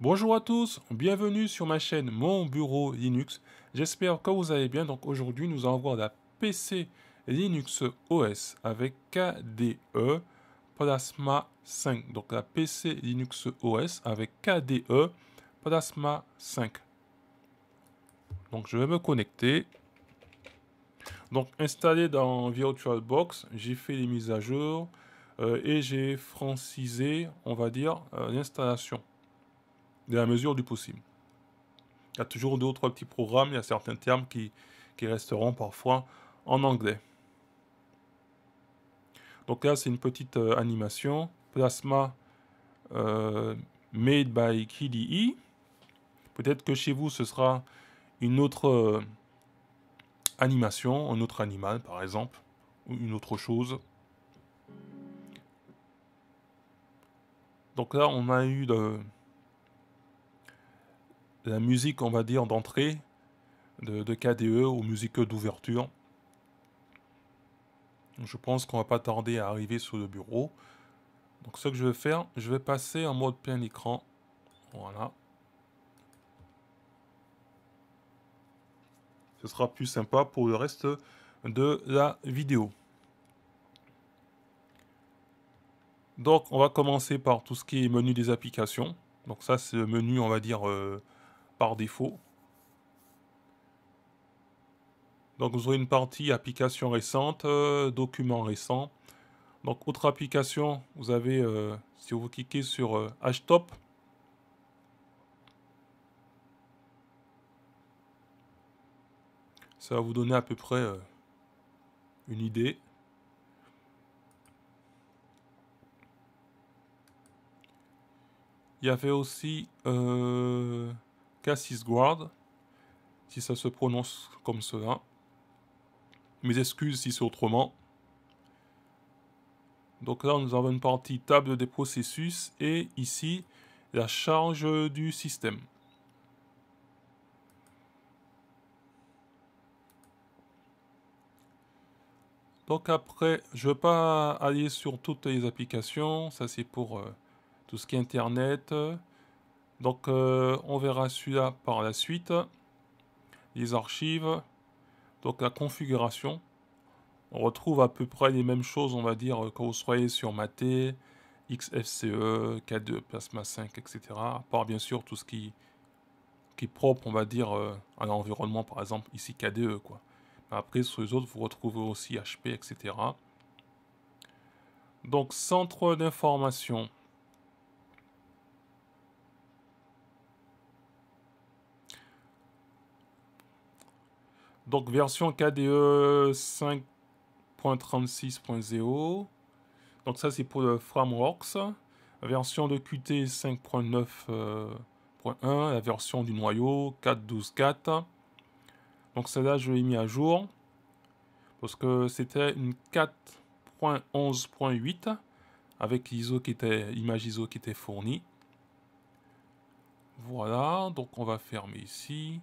Bonjour à tous, bienvenue sur ma chaîne Mon Bureau Linux. J'espère que vous allez bien. Donc aujourd'hui, nous allons voir la PC Linux OS avec KDE Plasma 5. Donc la PC Linux OS avec KDE Plasma 5. Donc je vais me connecter. Donc installé dans VirtualBox, j'ai fait les mises à jour euh, et j'ai francisé, on va dire, euh, l'installation de la mesure du possible. Il y a toujours deux ou trois petits programmes, il y a certains termes qui, qui resteront parfois en anglais. Donc là, c'est une petite euh, animation. Plasma euh, made by KDE. Peut-être que chez vous, ce sera une autre euh, animation, un autre animal, par exemple, ou une autre chose. Donc là, on a eu de, la musique, on va dire, d'entrée de, KDE ou e musique d'ouverture. Je pense qu'on va pas tarder à arriver sur le bureau. Donc ce que je vais faire, je vais passer en mode plein écran. Voilà. Ce sera plus sympa pour le reste de la vidéo. Donc on va commencer par tout ce qui est menu des applications. Donc ça c'est le menu on va dire euh, par défaut. Donc vous aurez une partie application récente, euh, documents récents. Donc autre application, vous avez, euh, si vous cliquez sur euh, h top ça va vous donner à peu près une idée. Il y avait aussi... Cassis Guard, si ça se prononce comme cela. Mes excuses si c'est autrement. Donc là, nous avons une partie table des processus et ici, la charge du système. Donc après, je ne vais pas aller sur toutes les applications, ça c'est pour euh, tout ce qui est Internet, donc euh, on verra celui-là par la suite. Les archives, donc la configuration. On retrouve à peu près les mêmes choses, on va dire, euh, quand vous soyez sur Maté, XFCE, K2, Plasma 5, etc. À part bien sûr tout ce qui, est propre, on va dire, euh, à l'environnement, par exemple, ici KDE. Quoi. après, sur les autres, vous retrouvez aussi HP, etc. Donc, centre d'information. Donc version KDE 5.36.0. Donc ça c'est pour le Frameworks. Version de Qt 5.9.1, la version du noyau 4.12.4. Donc celle-là je l'ai mis à jour. Parce que c'était une 4.11.8 avec l'ISO qui était, l'image ISO qui était fournie. Voilà, donc on va fermer ici.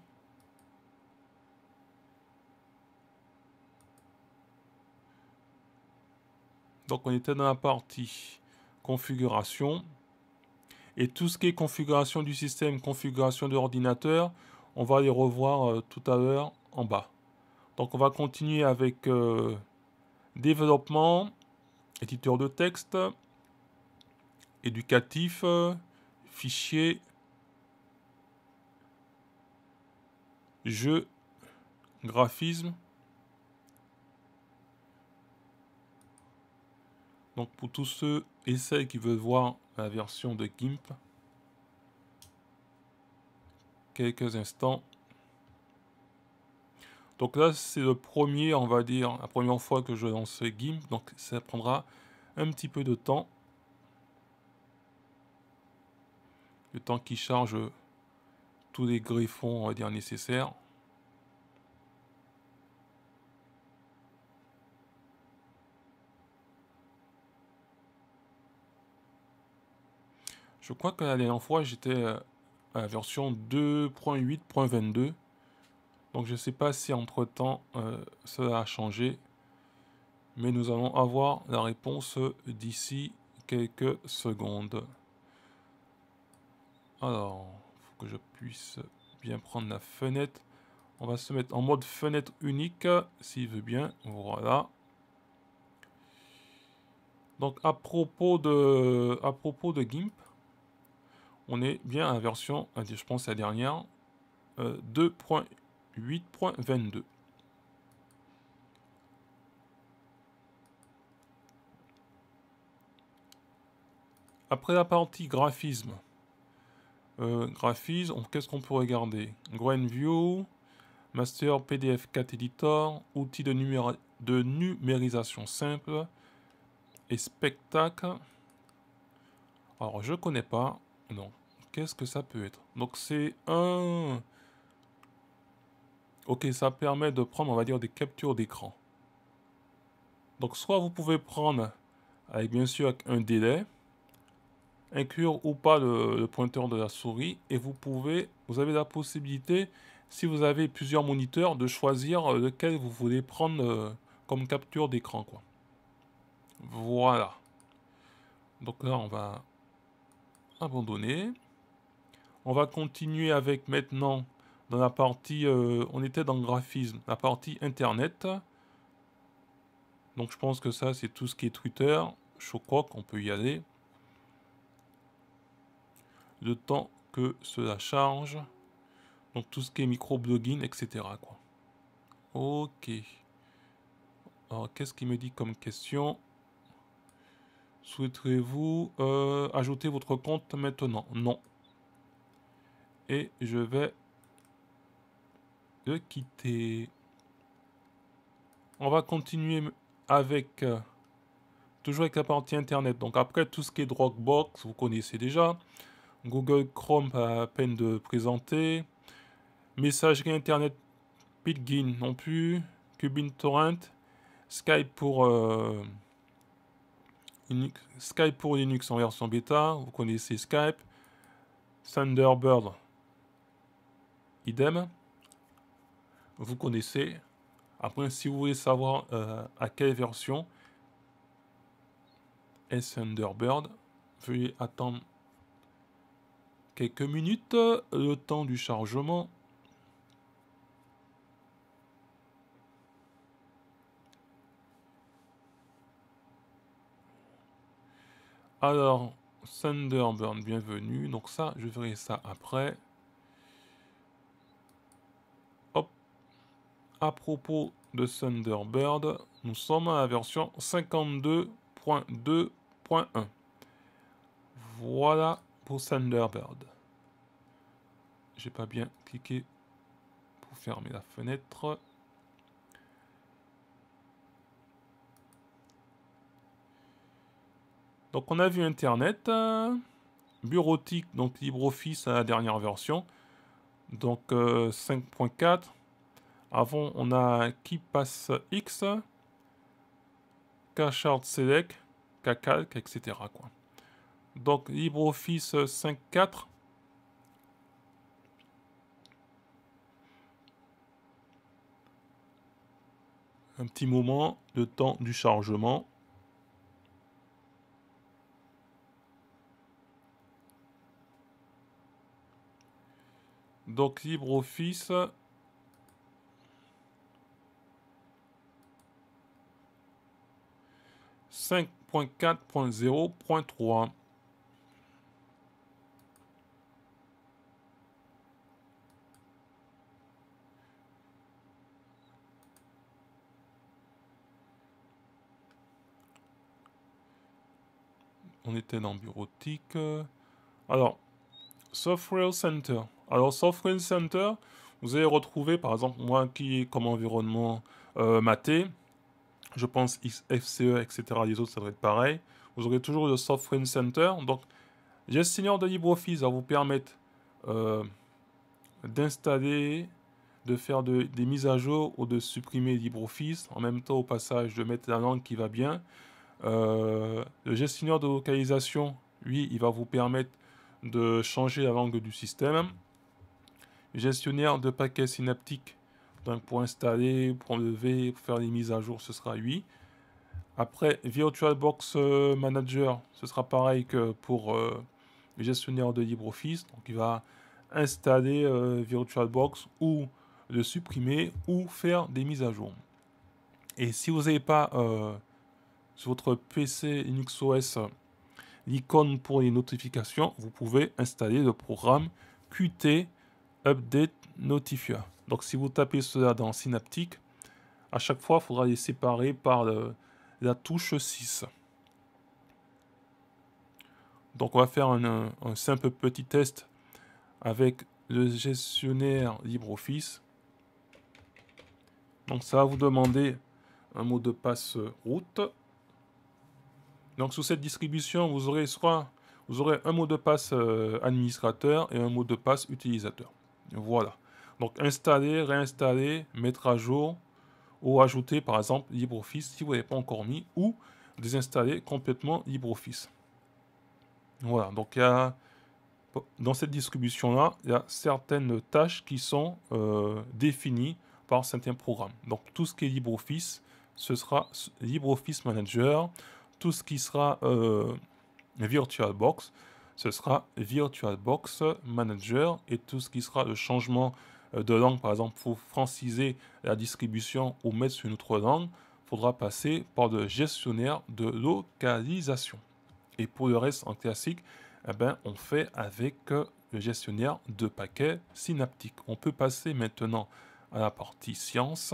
Donc on était dans la partie configuration. Et tout ce qui est configuration du système, configuration de l'ordinateur, on va les revoir euh, tout à l'heure en bas. Donc on va continuer avec euh, développement, éditeur de texte, éducatif, euh, fichier, jeu, graphisme, Donc pour tous ceux et celles qui veulent voir la version de GIMP, quelques instants. Donc là, c'est le premier, on va dire, la première fois que je lance GIMP, donc ça prendra un petit peu de temps. Le temps qui charge tous les greffons, on dire, nécessaires. Je crois que la dernière fois, j'étais euh, à la version 2.8.22. Donc je ne sais pas si entre-temps cela euh, a changé. Mais nous allons avoir la réponse d'ici quelques secondes. Alors, il faut que je puisse bien prendre la fenêtre. On va se mettre en mode fenêtre unique, s'il veut bien. Voilà. Donc à propos de, à propos de GIMP, on est bien à la version, euh, je pense la dernière, 2.8.22. Euh, Après la partie graphisme, euh, graphisme, qu'est-ce qu'on peut regarder View, Master PDF 4 Editor, outils de, numérisation simple et spectacle. Alors, je connais pas, non. Qu'est-ce que ça peut être Donc c'est un... Ok, ça permet de prendre, on va dire, des captures d'écran. Donc soit vous pouvez prendre, avec bien sûr un délai, inclure ou pas le, pointeur de la souris, et vous pouvez, vous avez la possibilité, si vous avez plusieurs moniteurs, de choisir lequel vous voulez prendre euh, comme capture d'écran. quoi. Voilà. Donc là, on va abandonner. On va continuer avec maintenant dans la partie, euh, on était dans le graphisme, la partie internet. Donc je pense que ça c'est tout ce qui est Twitter. Je crois qu'on peut y aller. Le temps que cela charge. Donc tout ce qui est micro-blogging, etc. Ok. Alors qu'est-ce qu'il me dit comme question Souhaiterez-vous euh, ajouter votre compte maintenant Non et je vais le quitter. On va continuer avec, euh, toujours avec la partie Internet. Donc après tout ce qui est Dropbox, vous connaissez déjà. Google Chrome, euh, à peine de présenter. Messagerie Internet, Pidgin, non plus. Cubin Torrent. Skype pour, euh, Skype pour Linux en version bêta. Vous connaissez Skype. Thunderbird, Idem, vous connaissez. Après, si vous voulez savoir euh, à quelle version est Thunderbird, veuillez attendre quelques minutes, le temps du chargement. Alors, Thunderbird, bienvenue. Donc ça, je verrai ça après. à propos de Thunderbird, nous sommes à la version 52.2.1. Voilà pour Thunderbird. J'ai pas bien cliqué pour fermer la fenêtre. Donc on a vu Internet, bureautique, donc LibreOffice à la dernière version, donc 5.4. Euh, avant, on a qui passe X, Kchart Select, Kcalc, etc. Quoi. Donc LibreOffice 5.4. Un petit moment, de temps du chargement. Donc LibreOffice 5.4.0.3. on était dans bureautique. Alors, Software Center. Alors, Software Center, vous allez retrouver, par exemple, moi qui, comme environnement euh, maté, je pense XFCE, etc. Les autres, ça devrait être pareil. Vous aurez toujours le Software Center. Donc, gestionnaire de LibreOffice va vous permettre euh, d'installer, de faire des mises à jour ou de supprimer LibreOffice. En même temps, au passage, de mettre la langue qui va bien. Euh, le gestionnaire de localisation, lui, il va vous permettre de changer la langue du système. Gestionnaire de paquets synaptiques, donc pour installer, pour enlever, pour faire des mises à jour, ce sera lui. Après, VirtualBox euh, Manager, ce sera pareil que pour le euh, gestionnaire de LibreOffice. Donc il va installer euh, VirtualBox ou le supprimer ou faire des mises à jour. Et si vous n'avez pas sur votre PC Linux OS l'icône pour les notifications, vous pouvez installer le programme Qt Update Notifia. Donc si vous tapez cela dans Synaptic, à chaque fois, il faudra les séparer par la touche 6. Donc on va faire un, simple petit test avec le gestionnaire LibreOffice. Donc ça va vous demander un mot de passe route. Donc sous cette distribution, vous aurez vous aurez un mot de passe euh, administrateur et un mot de passe utilisateur. Voilà. Donc installer, réinstaller, mettre à jour ou ajouter par exemple LibreOffice si vous n'avez pas encore mis ou désinstaller complètement LibreOffice. Voilà, donc il y a, dans cette distribution-là, il y a certaines tâches qui sont euh, définies par certains programmes. Donc tout ce qui est LibreOffice, ce sera LibreOffice Manager. Tout ce qui sera euh, VirtualBox, ce sera VirtualBox Manager. Et tout ce qui sera le changement euh, de langue, par exemple, pour franciser la distribution ou mettre sur une autre langue, faudra passer par le gestionnaire de localisation. Et pour le reste, en classique, eh ben, on fait avec euh, le gestionnaire de paquets synaptiques. On peut passer maintenant à la partie science,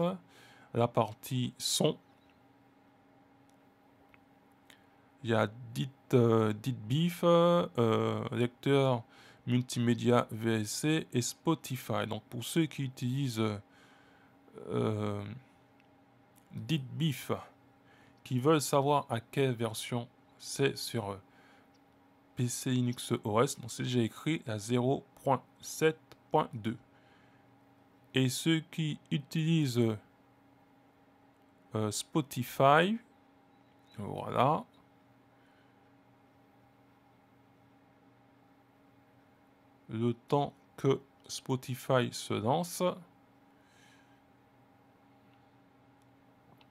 la partie son. Il y a dit, euh, dit lecteur multimédia VSC et Spotify. Donc pour ceux qui utilisent euh, qui veulent savoir à quelle version c'est sur euh, PC Linux OS, donc j'ai écrit à 0.7.2. Et ceux qui utilisent euh, Spotify, voilà, le temps que Spotify se lance.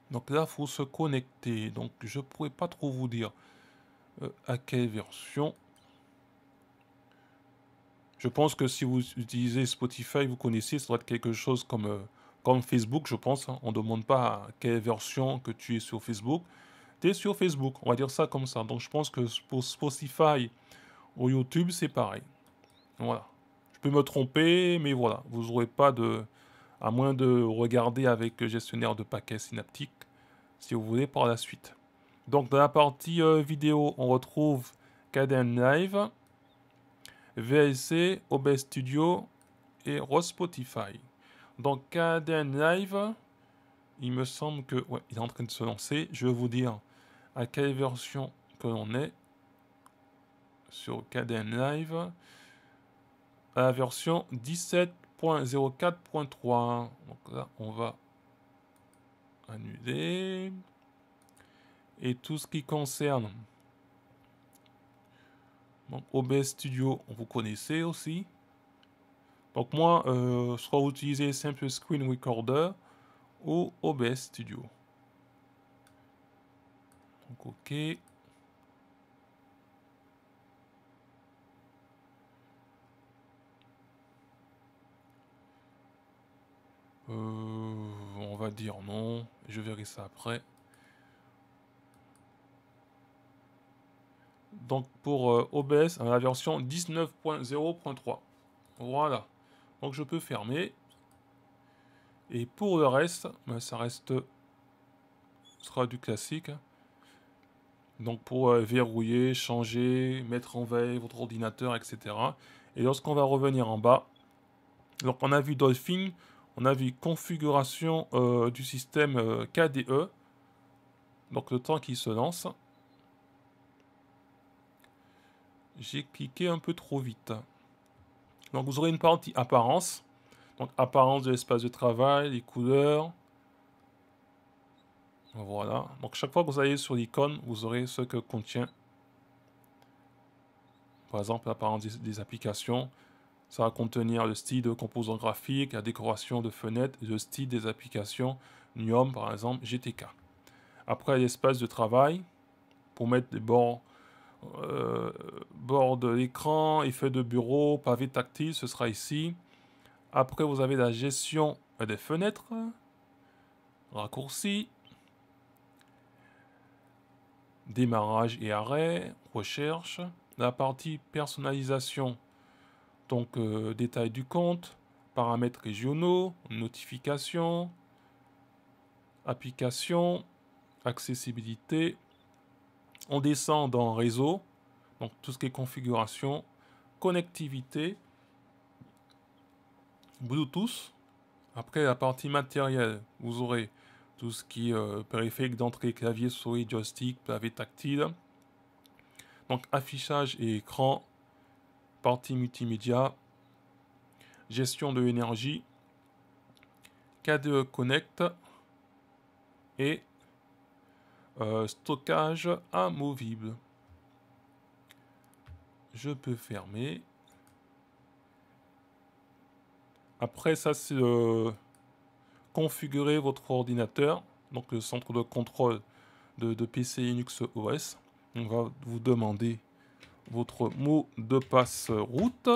Donc là, il faut se connecter. Donc je ne pourrais pas trop vous dire euh, à quelle version. Je pense que si vous utilisez Spotify, vous connaissez, ça doit être quelque chose comme, euh, comme Facebook, je pense. Hein. On ne demande pas à quelle version que tu es sur Facebook. Tu es sur Facebook, on va dire ça comme ça. Donc je pense que pour Spotify ou YouTube, c'est pareil. Voilà. Je peux me tromper, mais voilà. Vous n'aurez pas de... À moins de regarder avec le gestionnaire de paquets Synaptic, si vous voulez, par la suite. Donc dans la partie euh, vidéo, on retrouve Caden Live, VSC, OBS Studio et Spotify. Donc Caden Live, il me semble que il est en train de se lancer. Je vais vous dire à quelle version que l'on est sur Caden Live version 17.04.3. Donc là, on va annuler. Et tout ce qui concerne donc, OBS Studio, vous connaissez aussi. Donc moi, soit euh, je Simple Screen Recorder ou OBS Studio. OK. Euh, on va dire non. Je verrai ça après. Donc pour euh, on a euh, la version 19.0.3. Voilà. Donc je peux fermer. Et pour le reste, ben, ça reste sera du classique. Donc pour verrouiller, changer, mettre en veille votre ordinateur, etc. Et lorsqu'on va revenir en bas, donc on a vu Dolphin, on a vu configuration euh, du système euh, KDE. Donc le temps qui se lance. J'ai cliqué un peu trop vite. Donc vous aurez une partie apparence. Donc apparence de l'espace de travail, les couleurs. Voilà. Donc chaque fois que vous allez sur l'icône, vous aurez ce que contient. Par exemple, l'apparence des applications. Ça va contenir le style de composants graphiques, la décoration de fenêtres, le style des applications, NUOM par exemple, GTK. Après l'espace de travail, pour mettre des euh, bords, de l'écran, effet de bureau, pavé tactile, ce sera ici. Après, vous avez la gestion des fenêtres, raccourci, démarrage et arrêt, recherche, la partie personnalisation donc détails détail du compte, paramètres régionaux, notifications, applications, accessibilité. On descend dans réseau, donc tout ce qui est configuration, connectivité, Bluetooth. Après la partie matérielle, vous aurez tout ce qui est euh, périphérique d'entrée, clavier, souris, joystick, pavé tactile. Donc affichage et écran, partie multimédia, gestion de l'énergie, KDE Connect et euh, stockage amovible. Je peux fermer. Après, ça, c'est euh, configurer votre ordinateur, donc le centre de contrôle de, de PC Linux OS. On va vous demander votre mot de passe euh, route.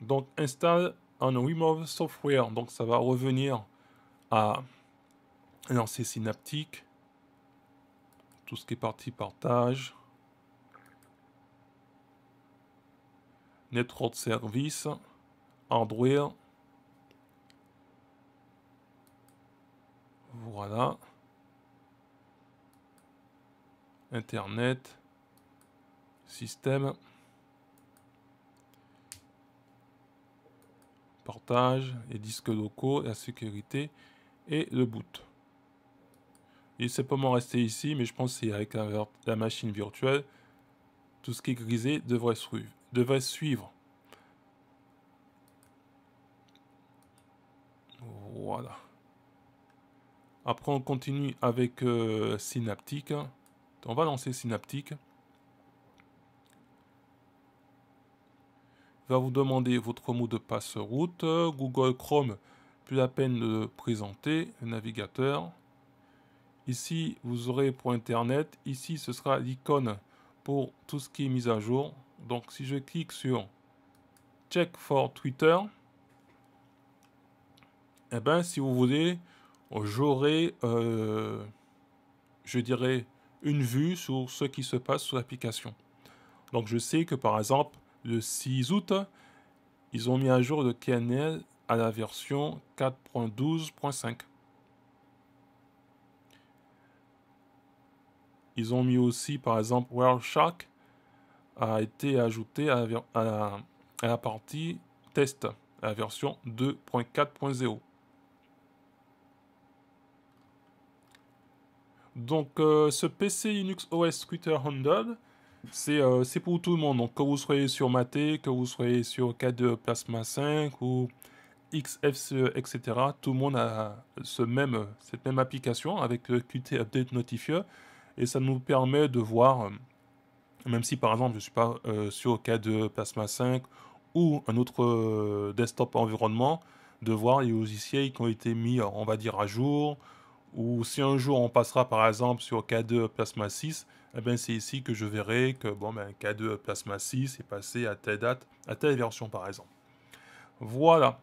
Donc install un remove software. Donc ça va revenir à lancer synaptique. Tout ce qui est parti partage. Network service. Android. Voilà. Internet. Système. partage, et disques locaux, la sécurité et le boot. Il sait pas m'en rester ici, mais je pense qu'avec avec la, la, machine virtuelle, tout ce qui est grisé devrait suivre. Devrait suivre. Voilà. Après, on continue avec euh, Synaptic. On va lancer Synaptic. Il va vous demander votre mot de passe route. Google Chrome, plus la peine de présenter. Navigateur. Ici, vous aurez pour Internet. Ici, ce sera l'icône pour tout ce qui est mise à jour. Donc, si je clique sur Check for Twitter, eh bien, si vous voulez, j'aurai, euh, je dirais, une vue sur ce qui se passe sur l'application. Donc je sais que par exemple, le 6 août, ils ont mis à jour le KNL à la version 4.12.5. Ils ont mis aussi, par exemple, WorldShark a été ajouté à la, à la partie test, à la version 2.4.0. Donc, euh, ce PC Linux OS Twitter Handle, euh, c'est pour tout le monde. Donc, que vous soyez sur MATE, que vous soyez sur K2 Plasma 5 ou XFCE, etc., tout le monde a cette même application avec Qt Update Notifier. Et ça nous permet de voir, euh, même si par exemple je ne suis pas sur K2 Plasma 5 ou un autre desktop environnement, de voir les logiciels qui ont été mis, on va dire, à jour, ou si un jour on passera par exemple sur K2 Plasma 6, eh ben, c'est ici que je verrai que bon, ben, K2 Plasma 6 est passé à telle date, à telle version par exemple. Voilà.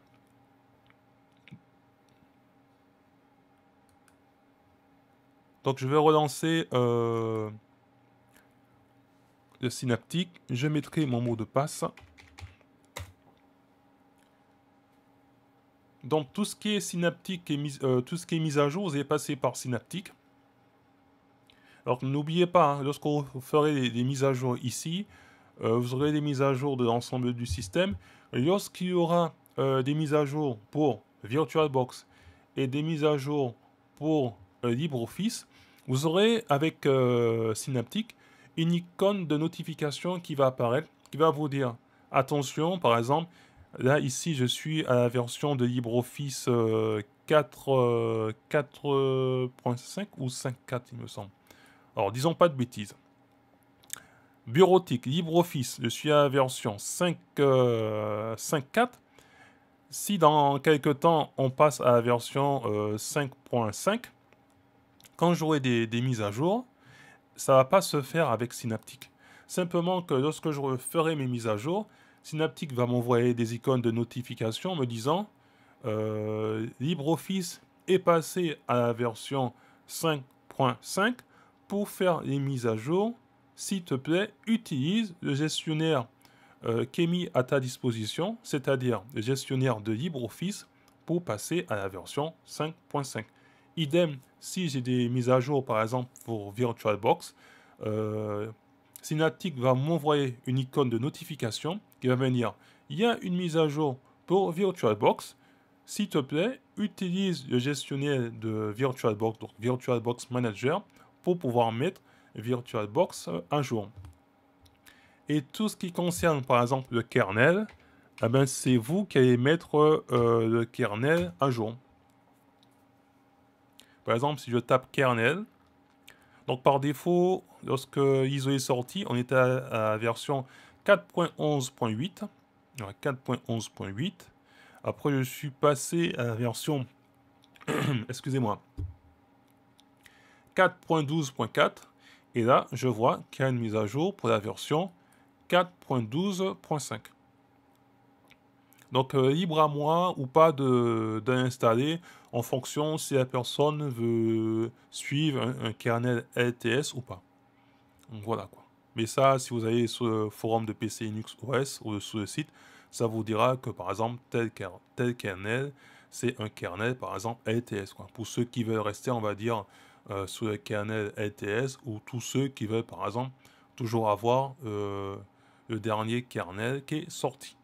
Donc je vais relancer euh, le synaptique. Je mettrai mon mot de passe. Donc tout ce qui est synaptique et euh, tout ce qui est mise à jour, vous allez passer par synaptique. Alors n'oubliez pas, hein, lorsque vous ferez des, mises à jour ici, euh, vous aurez des mises à jour de l'ensemble du système. Lorsqu'il y aura euh, des mises à jour pour VirtualBox et des mises à jour pour LibreOffice, vous aurez avec Synaptic une icône de notification qui va apparaître, qui va vous dire attention, par exemple, Là, ici, je suis à la version de LibreOffice 4.5 euh, euh, ou 5.4, il me semble. Alors, disons pas de bêtises. Bureautique, LibreOffice, je suis à la version 5.4. Euh, si dans quelques temps, on passe à la version 5.5, quand j'aurai des, des mises à jour, ça va pas se faire avec Synaptic. Simplement que lorsque je ferai mes mises à jour, Synaptic va m'envoyer des icônes de notification me disant euh, LibreOffice est passé à la version 5.5 pour faire les mises à jour. S'il te plaît, utilise le gestionnaire euh, qui est mis à ta disposition, c'est-à-dire le gestionnaire de LibreOffice pour passer à la version 5.5. Idem, si j'ai des mises à jour, par exemple pour VirtualBox, euh, Synaptic va m'envoyer une icône de notification il va venir. Il y a une mise à jour pour VirtualBox. S'il te plaît, utilise le gestionnaire de VirtualBox, donc VirtualBox Manager, pour pouvoir mettre VirtualBox à jour. Et tout ce qui concerne, par exemple, le kernel, eh ben, c'est vous qui allez mettre euh, le kernel à jour. Par exemple, si je tape kernel, donc par défaut, lorsque ISO est sorti, on est à la version 4.11.8. 4.11.8. Après, je suis passé à la version... Excusez-moi. 4.12.4. Et là, je vois qu'il y a une mise à jour pour la version 4.12.5. Donc, euh, libre à moi ou pas d'installer en fonction si la personne veut suivre un, kernel LTS ou pas. voilà quoi. Mais ça, si vous allez sur le forum de PC Linux OS ou sur le site, ça vous dira que par exemple, tel, kernel, c'est un kernel par exemple LTS. Pour ceux qui veulent rester, on va dire, euh, sur le kernel LTS ou tous ceux qui veulent par exemple toujours avoir euh, le dernier kernel qui est sorti.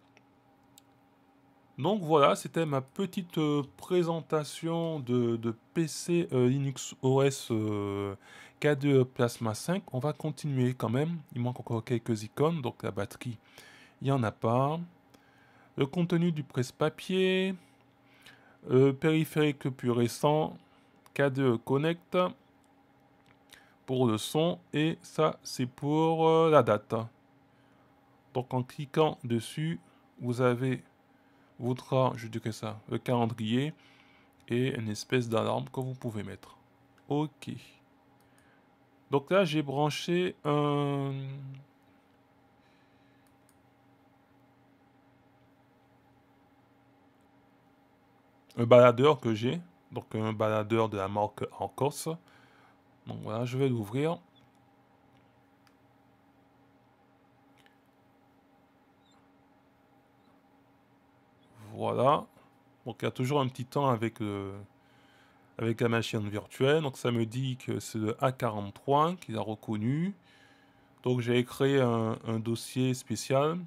Donc voilà, c'était ma petite euh, présentation de, PC euh, Linux OS K2 Plasma 5, on va continuer quand même. Il manque encore quelques icônes, donc la batterie, il n'y en a pas. Le contenu du presse-papier, euh, périphérique plus récent, K2 Connect pour le son et ça c'est pour euh, la date. Donc en cliquant dessus, vous avez votre, je ça, le calendrier et une espèce d'alarme que vous pouvez mettre. Ok. Donc là, j'ai branché un... baladeur que j'ai. Donc un baladeur de la marque Corse. Donc voilà, je vais l'ouvrir. Voilà. Donc il y a toujours un petit temps avec le, avec la machine virtuelle. Donc ça me dit que c'est le A43 qu'il a reconnu. Donc j'ai créé un, dossier spécial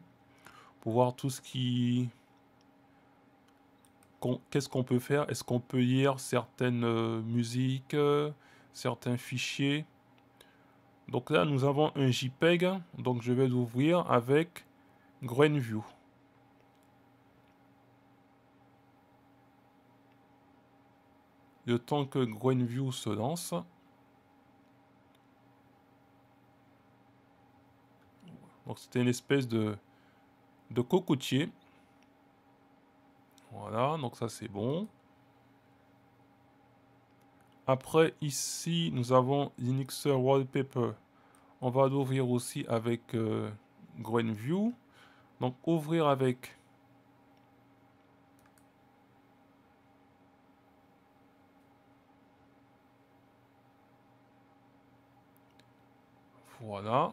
pour voir tout ce qui... Qu'est-ce qu'on peut faire Est-ce qu'on peut lire certaines euh, musiques, euh, certains fichiers Donc là, nous avons un JPEG. Donc je vais l'ouvrir avec Greenview. le temps que Gwenview se lance. Donc c'était une espèce de, de cocotier. Voilà, donc ça c'est bon. Après ici, nous avons l'inixer Wallpaper. On va l'ouvrir aussi avec euh, GroenView. Donc ouvrir avec Voilà.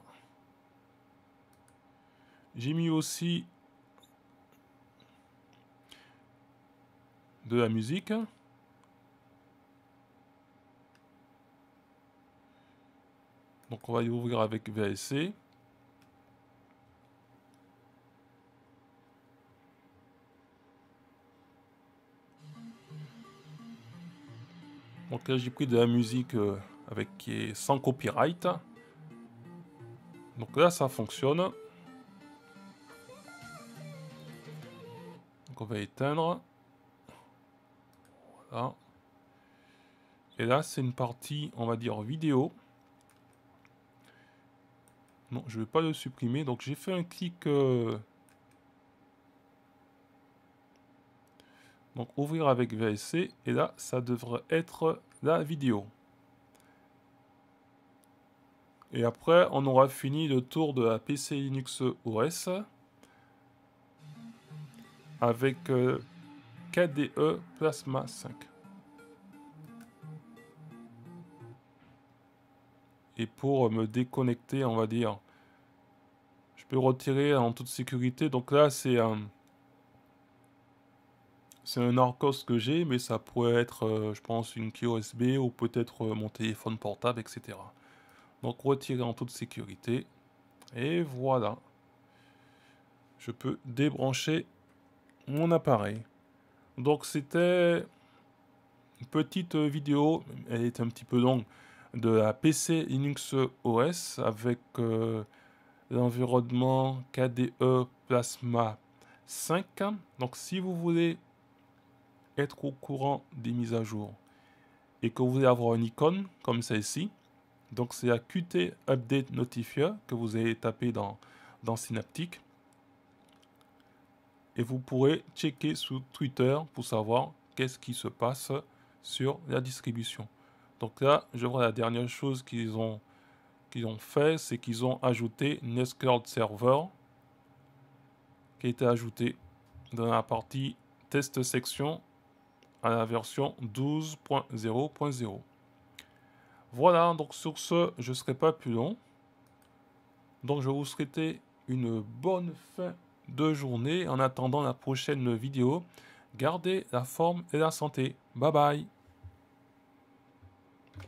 J'ai mis aussi de la musique. Donc on va y ouvrir avec VSC. Donc là j'ai pris de la musique euh, avec qui est sans copyright. Donc là, ça fonctionne. on va éteindre. Voilà. Et là, c'est une partie, on va dire, vidéo. Non, je ne vais pas le supprimer. Donc j'ai fait un clic... Euh, donc ouvrir avec VSC. Et là, ça devrait être la vidéo. Et après, on aura fini le tour de la PC Linux OS avec euh, KDE Plasma 5. Et pour me déconnecter, on va dire, je peux retirer en toute sécurité. Donc là, c'est un... C'est un Arcos que j'ai, mais ça pourrait être, euh, je pense, une clé USB ou peut-être euh, mon téléphone portable, etc. Donc retirer en toute sécurité. Et voilà. Je peux débrancher mon appareil. Donc c'était une petite vidéo, elle est un petit peu longue, de la PC Linux OS avec euh, l'environnement KDE Plasma 5. Donc si vous voulez être au courant des mises à jour et que vous voulez avoir une icône comme celle-ci, donc c'est à Qt Update Notifier que vous avez tapé dans, dans Synaptic. Et vous pourrez checker sur Twitter pour savoir qu'est-ce qui se passe sur la distribution. Donc là, je vois la dernière chose qu'ils ont, ont fait, c'est qu'ils ont ajouté Nextcloud Server qui a été ajouté dans la partie test section à la version 12.0.0. Voilà, donc sur ce, je ne serai pas plus long. Donc je vous souhaite une bonne fin de journée. En attendant la prochaine vidéo, gardez la forme et la santé. Bye bye